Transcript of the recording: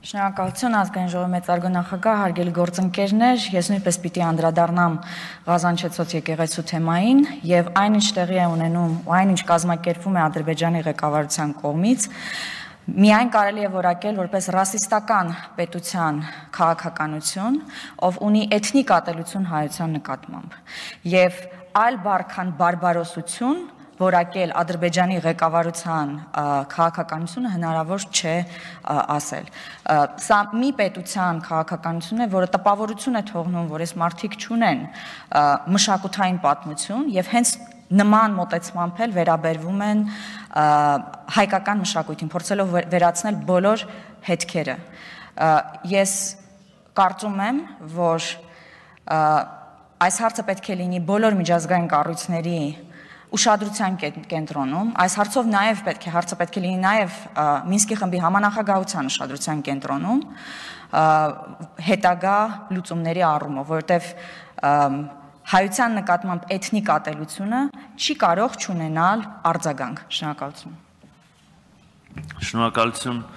Շնորհակալություն ազգային ժողովի մեծարգոնախագահ հարգելի գործընկերներ, ես նույնպես պիտի անդրադառնամ Ղազանչեցոց եկեղեցու թեմային եւ այն ինչ տեղի է ունենում ու այն ինչ կազմակերպվում է Ադրբեջանի ղեկավարության կողմից միայն կարելի է որակել որպես ռասիստական պետության քաղաքականություն, ով ունի էթնիկ ատելություն հայության նկատմամբ։ Եվ այլ բառ քան բարբարոսություն որակել Ադրբեջանի ղեկավարության քաղաքականությունը հնարավոր չէ ասել։ Սա մի պետության քաղաքականությունն է, որը տպավորություն է թողնում, որ այս մարդիկ չունեն մշակութային պատմություն եւ հենց նման մտածմամբ էլ վերաբերվում են հայկական մշակույթին, փորձելով վերացնել բոլոր հետքերը։ Ես կարծում եմ, որ այս հարցը պետք է լինի բոլոր միջազգային կառույցների ուշադրության կենտրոնում, այս հարցով նաև պետք է հարցը պետք է լինի նաև Մինսկի խմբի համանախագահության ուշադրության կենտրոնում հետագա լուծումների առումով, որովհետև հայության նկատմամբ էթնիկ ատելությունը չի կարող չունենալ արձագանք։ Շնորհակալություն։ Շնորհակալություն